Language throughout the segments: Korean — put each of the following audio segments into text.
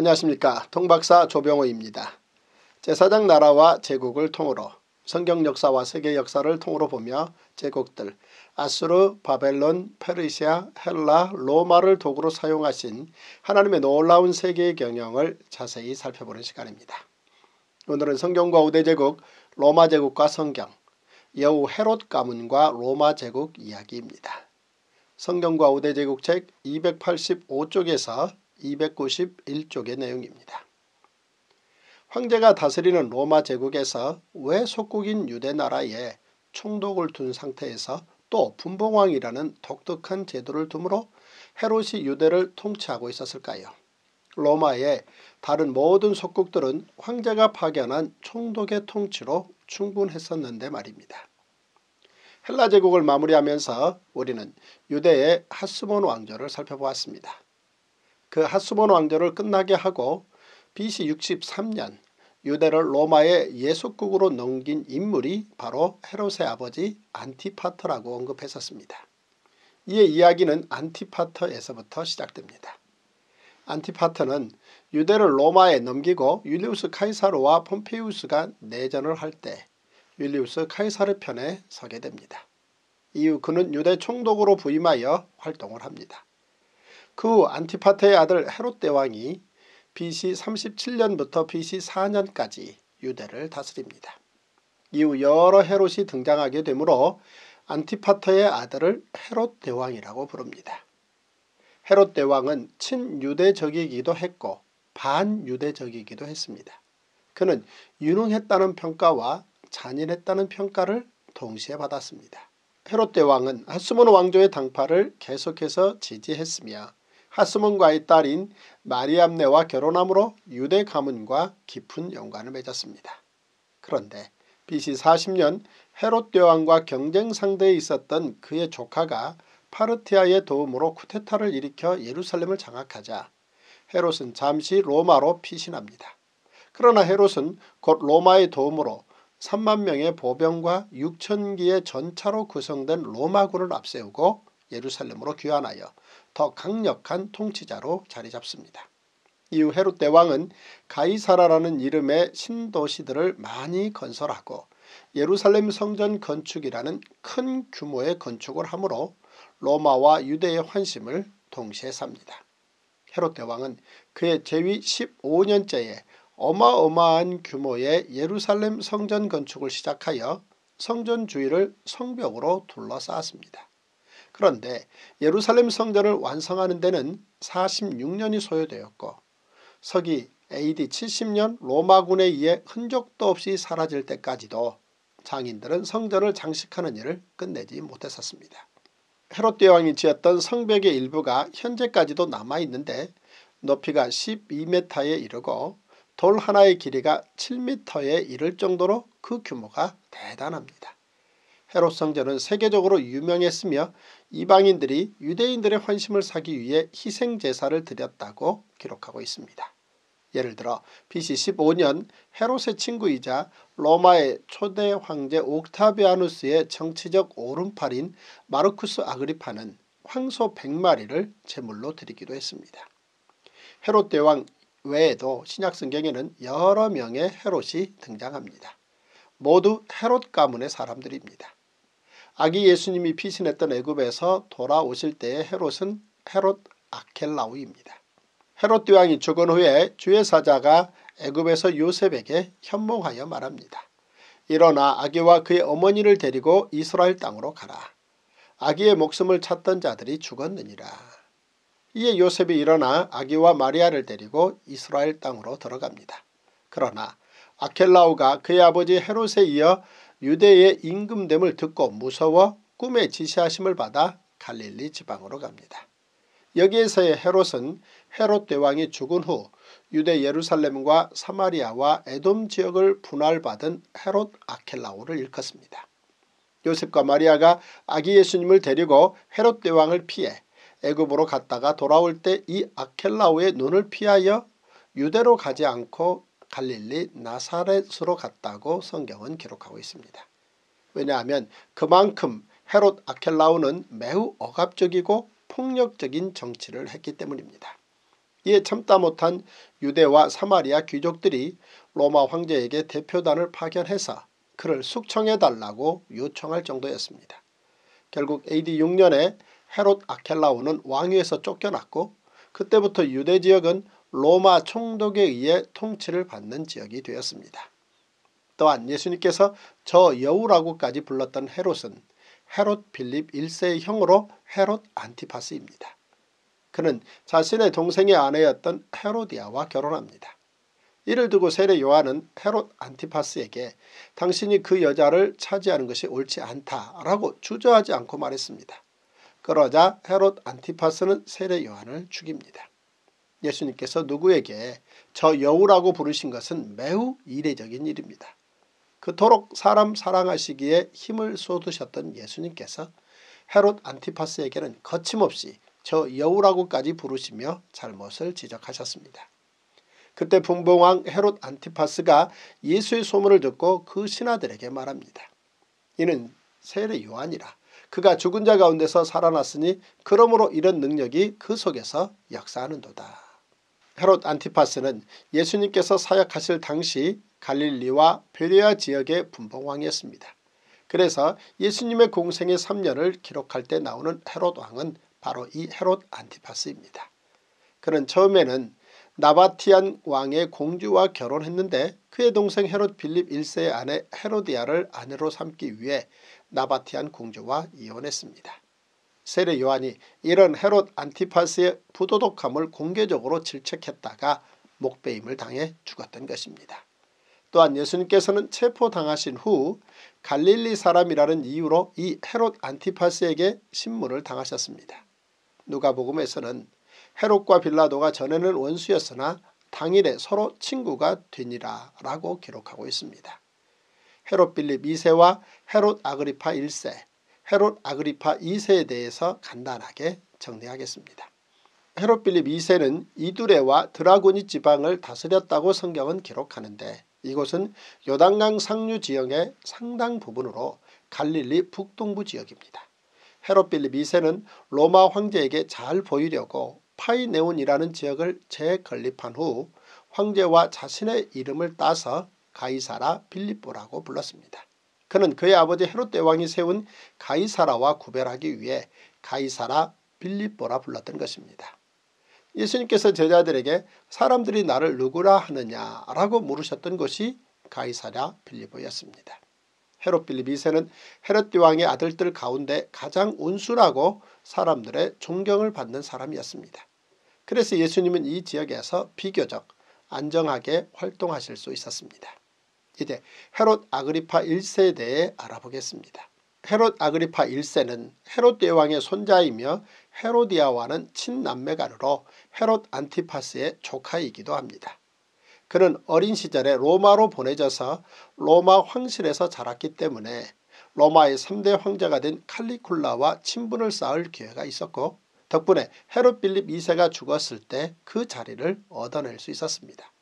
안녕하십니까 통박사 조병호입니다. 제사장 나라와 제국을 통으로 성경 역사와 세계 역사를 통으로 보며 제국들 아수르, 바벨론, 페르시아, 헬라, 로마를 도구로 사용하신 하나님의 놀라운 세계의 경영을 자세히 살펴보는 시간입니다. 오늘은 성경과 우대제국, 로마제국과 성경, 여우 헤롯 가문과 로마제국 이야기입니다. 성경과 우대제국 책 285쪽에서 291쪽의 내용입니다. 황제가 다스리는 로마 제국에서 왜 속국인 유대 나라에 총독을 둔 상태에서 또 분봉왕이라는 독특한 제도를 두므로 헤롯이 유대를 통치하고 있었을까요? 로마의 다른 모든 속국들은 황제가 파견한 총독의 통치로 충분했었는데 말입니다. 헬라 제국을 마무리하면서 우리는 유대의 하스몬 왕조를 살펴보았습니다. 그 하스본 왕조를 끝나게 하고 BC 63년 유대를 로마의 예속국으로 넘긴 인물이 바로 헤롯의 아버지 안티파터라고 언급했었습니다. 이에 이야기는 안티파터에서부터 시작됩니다. 안티파터는 유대를 로마에 넘기고 율리우스 카이사르와 폼페이우스가 내전을 할 때 율리우스 카이사르 편에 서게 됩니다. 이후 그는 유대 총독으로 부임하여 활동을 합니다. 그후 안티파테의 아들 헤롯 대왕이 BC 37년부터 BC 4년까지 유대를 다스립니다. 이후 여러 헤롯이 등장하게 되므로 안티파터의 아들을 헤롯 대왕이라고 부릅니다. 헤롯 대왕은 친유대적이기도 했고 반유대적이기도 했습니다. 그는 유능했다는 평가와 잔인했다는 평가를 동시에 받았습니다. 헤롯 대왕은 하스몬 왕조의 당파를 계속해서 지지했으며 하스몬과의 딸인 마리암네와 결혼함으로 유대 가문과 깊은 연관을 맺었습니다. 그런데 BC 40년 헤롯 대왕과 경쟁 상대에 있었던 그의 조카가 파르티아의 도움으로 쿠데타를 일으켜 예루살렘을 장악하자 헤롯은 잠시 로마로 피신합니다. 그러나 헤롯은 곧 로마의 도움으로 3만 명의 보병과 6천기의 전차로 구성된 로마군을 앞세우고 예루살렘으로 귀환하여 더 강력한 통치자로 자리 잡습니다. 이후 헤롯 대왕은 가이사라라는 이름의 신도시들을 많이 건설하고 예루살렘 성전 건축이라는 큰 규모의 건축을 하므로 로마와 유대의 환심을 동시에 삽니다. 헤롯 대왕은 그의 재위 15년째에 어마어마한 규모의 예루살렘 성전 건축을 시작하여 성전 주위를 성벽으로 둘러싸았습니다. 그런데 예루살렘 성전을 완성하는 데는 46년이 소요되었고 서기 AD 70년 로마군에 의해 흔적도 없이 사라질 때까지도 장인들은 성전을 장식하는 일을 끝내지 못했었습니다. 헤롯 대왕이 지었던 성벽의 일부가 현재까지도 남아있는데 높이가 12m에 이르고 돌 하나의 길이가 7m에 이를 정도로 그 규모가 대단합니다. 헤롯 성전은 세계적으로 유명했으며 이방인들이 유대인들의 환심을 사기 위해 희생제사를 드렸다고 기록하고 있습니다. 예를 들어 BC 15년 헤롯의 친구이자 로마의 초대 황제 옥타비아누스의 정치적 오른팔인 마르쿠스 아그리파는 황소 100마리를 제물로 드리기도 했습니다. 헤롯 대왕 외에도 신약성경에는 여러 명의 헤롯이 등장합니다. 모두 헤롯 가문의 사람들입니다. 아기 예수님이 피신했던 애굽에서 돌아오실 때의 헤롯은 헤롯 아켈라우입니다. 헤롯 대왕이 죽은 후에 주의 사자가 애굽에서 요셉에게 현몽하여 말합니다. 일어나 아기와 그의 어머니를 데리고 이스라엘 땅으로 가라. 아기의 목숨을 찾던 자들이 죽었느니라. 이에 요셉이 일어나 아기와 마리아를 데리고 이스라엘 땅으로 들어갑니다. 그러나 아켈라우가 그의 아버지 헤롯에 이어 유대의 임금됨을 듣고 무서워 꿈에 지시하심을 받아 갈릴리 지방으로 갑니다. 여기에서의 헤롯은 헤롯 대왕이 죽은 후 유대 예루살렘과 사마리아와 에돔 지역을 분할받은 헤롯 아켈라오를 일컫습니다. 요셉과 마리아가 아기 예수님을 데리고 헤롯 대왕을 피해 애굽으로 갔다가 돌아올 때 이 아켈라오의 눈을 피하여 유대로 가지 않고 갈릴리 나사렛으로 갔다고 성경은 기록하고 있습니다. 왜냐하면 그만큼 헤롯 아켈라우는 매우 억압적이고 폭력적인 정치를 했기 때문입니다. 이에 참다 못한 유대와 사마리아 귀족들이 로마 황제에게 대표단을 파견해서 그를 숙청해달라고 요청할 정도였습니다. 결국 AD 6년에 헤롯 아켈라우는 왕위에서 쫓겨났고 그때부터 유대 지역은 로마 총독에 의해 통치를 받는 지역이 되었습니다. 또한 예수님께서 저 여우라고까지 불렀던 헤롯은 헤롯 빌립 1세의 형으로 헤롯 안티파스입니다. 그는 자신의 동생의 아내였던 헤로디아와 결혼합니다. 이를 두고 세례 요한은 헤롯 안티파스에게 당신이 그 여자를 차지하는 것이 옳지 않다라고 주저하지 않고 말했습니다. 그러자 헤롯 안티파스는 세례 요한을 죽입니다. 예수님께서 누구에게 저 여우라고 부르신 것은 매우 이례적인 일입니다. 그토록 사람 사랑하시기에 힘을 쏟으셨던 예수님께서 헤롯 안티파스에게는 거침없이 저 여우라고까지 부르시며 잘못을 지적하셨습니다. 그때 분봉왕 헤롯 안티파스가 예수의 소문을 듣고 그 신하들에게 말합니다. 이는 세례 요한이라 그가 죽은 자 가운데서 살아났으니 그러므로 이런 능력이 그 속에서 역사하는도다. 헤롯 안티파스는 예수님께서 사역하실 당시 갈릴리와 베리아 지역의 분봉왕이었습니다. 그래서 예수님의 공생의 3년을 기록할 때 나오는 헤롯 왕은 바로 이 헤롯 안티파스입니다. 그는 처음에는 나바티안 왕의 공주와 결혼했는데 그의 동생 헤롯 빌립 1세의 아내 헤로디아를 아내로 삼기 위해 나바티안 공주와 이혼했습니다. 세례 요한이 이런 헤롯 안티파스의 부도덕함을 공개적으로 질책했다가 목베임을 당해 죽었던 것입니다. 또한 예수님께서는 체포당하신 후 갈릴리 사람이라는 이유로 이 헤롯 안티파스에게 신문을 당하셨습니다. 누가복음에서는 헤롯과 빌라도가 전에는 원수였으나 당일에 서로 친구가 되니라 라고 기록하고 있습니다. 헤롯 빌립 2세와 헤롯 아그리파 1세 헤롯 아그리파 2세에 대해서 간단하게 정리하겠습니다. 헤롯 빌립 2세는 이두레와 드라고니 지방을 다스렸다고 성경은 기록하는데 이곳은 요단강 상류 지형의 상당 부분으로 갈릴리 북동부 지역입니다. 헤롯 빌립 2세는 로마 황제에게 잘 보이려고 파이네온이라는 지역을 재건립한 후 황제와 자신의 이름을 따서 가이사라 빌립보라고 불렀습니다. 그는 그의 아버지 헤롯 대왕이 세운 가이사라와 구별하기 위해 가이사라 빌립보라 불렀던 것입니다. 예수님께서 제자들에게 사람들이 나를 누구라 하느냐라고 물으셨던 것이 가이사랴 빌리보였습니다. 헤롯 빌립 2세는 헤롯 왕의 아들들 가운데 가장 온순하고 사람들의 존경을 받는 사람이었습니다. 그래서 예수님은 이 지역에서 비교적 안정하게 활동하실 수 있었습니다. 이제 헤롯 아그리파 1세에 대해 알아보겠습니다. 헤롯 아그리파 1세는 헤롯 대왕의 손자이며 헤로디아와는 친남매가으로 헤롯 안티파스의 조카이기도 합니다. 그는 어린 시절에 로마로 보내져서 로마 황실에서 자랐기 때문에 로마의 3대 황제가 된 칼리쿨라와 친분을 쌓을 기회가 있었고 덕분에 헤롯 빌립 2세가 죽었을 때 그 자리를 얻어낼 수 있었습니다.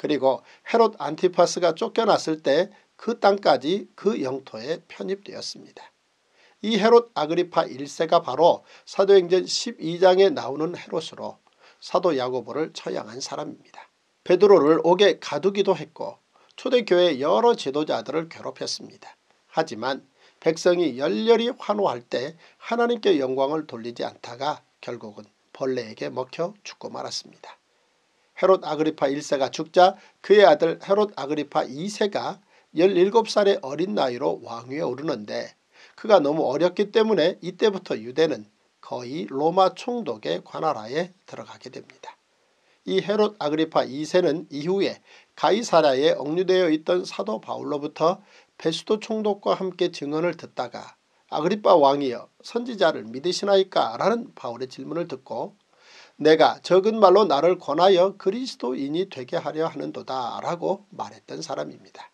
그리고 헤롯 안티파스가 쫓겨났을 때 그 땅까지 그 영토에 편입되었습니다. 이 헤롯 아그리파 1세가 바로 사도행전 12장에 나오는 헤롯으로 사도 야고보를 처형한 사람입니다. 베드로를 옥에 가두기도 했고 초대교회 여러 지도자들을 괴롭혔습니다. 하지만 백성이 열렬히 환호할 때 하나님께 영광을 돌리지 않다가 결국은 벌레에게 먹혀 죽고 말았습니다. 헤롯 아그리파 1세가 죽자 그의 아들 헤롯 아그리파 2세가 17살의 어린 나이로 왕위에 오르는데 그가 너무 어렸기 때문에 이때부터 유대는 거의 로마 총독의 관할하에 들어가게 됩니다. 이 헤롯 아그리파 2세는 이후에 가이사라에 억류되어 있던 사도 바울로부터 베스도 총독과 함께 증언을 듣다가 아그리파 왕이여 선지자를 믿으시나이까 라는 바울의 질문을 듣고 내가 적은 말로 나를 권하여 그리스도인이 되게 하려 하는도다 라고 말했던 사람입니다.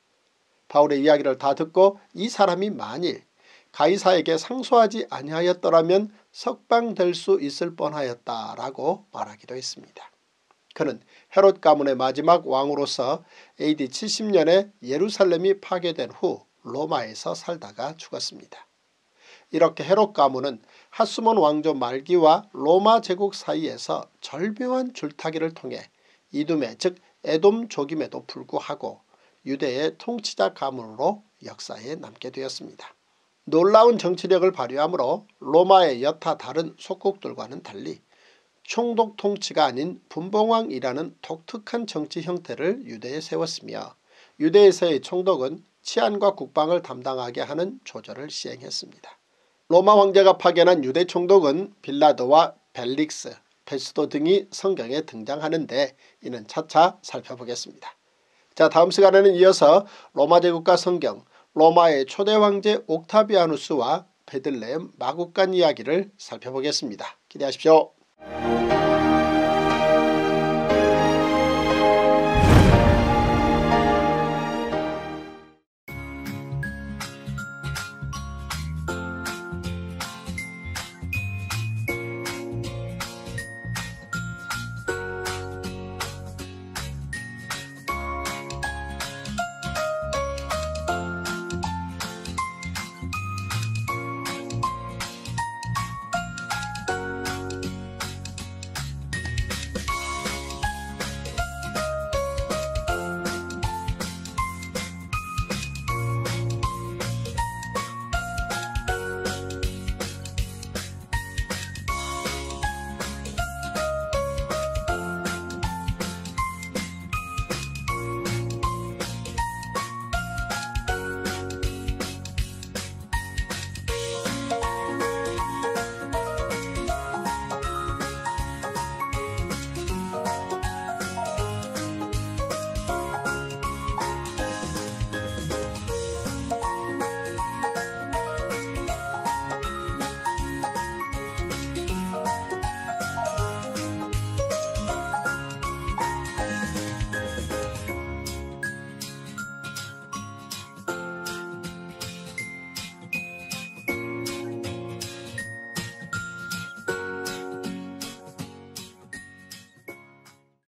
바울의 이야기를 다 듣고 이 사람이 만일 가이사에게 상소하지 아니하였더라면 석방될 수 있을 뻔하였다라고 말하기도 했습니다. 그는 헤롯 가문의 마지막 왕으로서 AD 70년에 예루살렘이 파괴된 후 로마에서 살다가 죽었습니다. 이렇게 헤롯 가문은 하스몬 왕조 말기와 로마 제국 사이에서 절묘한 줄타기를 통해 이둠에 즉 에돔족임에도 불구하고 유대의 통치자 가문으로 역사에 남게 되었습니다. 놀라운 정치력을 발휘하므로 로마의 여타 다른 속국들과는 달리 총독 통치가 아닌 분봉왕이라는 독특한 정치 형태를 유대에 세웠으며 유대에서의 총독은 치안과 국방을 담당하게 하는 조절을 시행했습니다. 로마 황제가 파견한 유대 총독은 빌라도와 벨릭스, 페스도 등이 성경에 등장하는데 이는 차차 살펴보겠습니다. 자 다음 시간에는 이어서 로마 제국과 성경, 로마의 초대 황제 옥타비아누스와 베들레헴 마국간 이야기를 살펴보겠습니다. 기대하십시오.